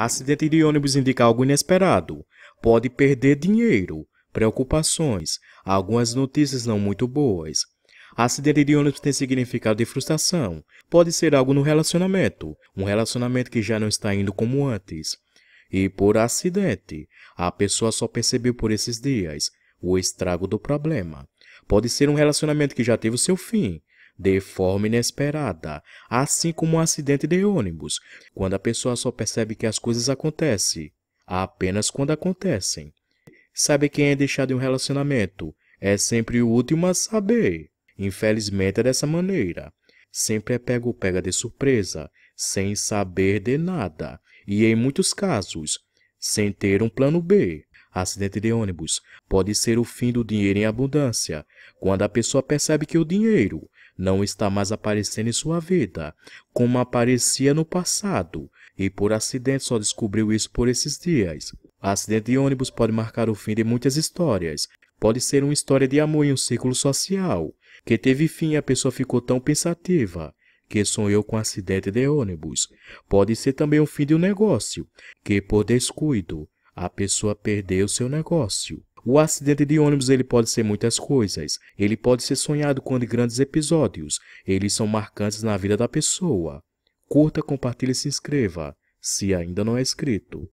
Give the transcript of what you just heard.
Acidente de ônibus indica algo inesperado. Pode perder dinheiro, preocupações, algumas notícias não muito boas. Acidente de ônibus tem significado de frustração. Pode ser algo no relacionamento, um relacionamento que já não está indo como antes. E por acidente, a pessoa só percebeu por esses dias o estrago do problema. Pode ser um relacionamento que já teve o seu fim, de forma inesperada, assim como um acidente de ônibus, quando a pessoa só percebe que as coisas acontecem, apenas quando acontecem. Sabe quem é deixado em um relacionamento? É sempre o último a saber. Infelizmente é dessa maneira. Sempre é pego pega de surpresa, sem saber de nada, e em muitos casos, sem ter um plano B. Acidente de ônibus pode ser o fim do dinheiro em abundância, quando a pessoa percebe que o dinheiro não está mais aparecendo em sua vida, como aparecia no passado, e por acidente só descobriu isso por esses dias. Acidente de ônibus pode marcar o fim de muitas histórias. Pode ser uma história de amor em um círculo social, que teve fim e a pessoa ficou tão pensativa que sonhou com acidente de ônibus. Pode ser também o fim de um negócio, que por descuido a pessoa perdeu seu negócio. O acidente de ônibus ele pode ser muitas coisas. Ele pode ser sonhado quando grandes episódios. Eles são marcantes na vida da pessoa. Curta, compartilhe e se inscreva, se ainda não é inscrito.